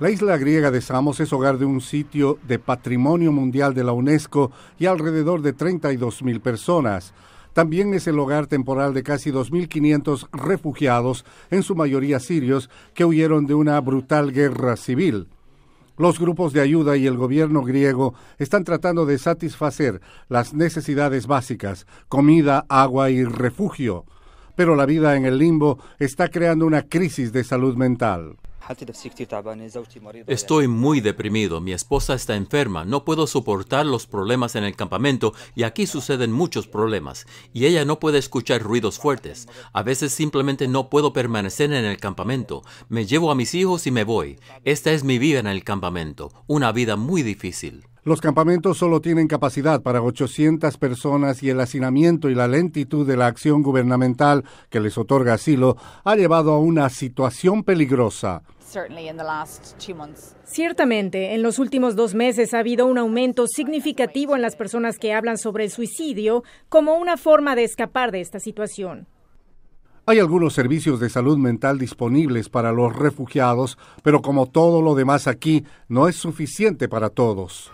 La isla griega de Samos es hogar de un sitio de patrimonio mundial de la UNESCO y alrededor de 32.000 personas. También es el hogar temporal de casi 2.500 refugiados, en su mayoría sirios, que huyeron de una brutal guerra civil. Los grupos de ayuda y el gobierno griego están tratando de satisfacer las necesidades básicas, comida, agua y refugio, pero la vida en el limbo está creando una crisis de salud mental. Estoy muy deprimido, mi esposa está enferma, no puedo soportar los problemas en el campamento y aquí suceden muchos problemas y ella no puede escuchar ruidos fuertes. A veces simplemente no puedo permanecer en el campamento. Me llevo a mis hijos y me voy. Esta es mi vida en el campamento, una vida muy difícil. Los campamentos solo tienen capacidad para 800 personas y el hacinamiento y la lentitud de la acción gubernamental que les otorga asilo ha llevado a una situación peligrosa. Ciertamente, en los últimos dos meses ha habido un aumento significativo en las personas que hablan sobre el suicidio como una forma de escapar de esta situación. Hay algunos servicios de salud mental disponibles para los refugiados, pero como todo lo demás aquí, no es suficiente para todos.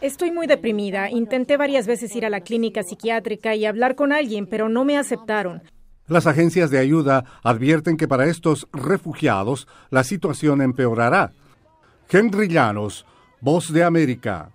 Estoy muy deprimida. Intenté varias veces ir a la clínica psiquiátrica y hablar con alguien, pero no me aceptaron. Las agencias de ayuda advierten que para estos refugiados la situación empeorará. Henry Llanos, Voz de América.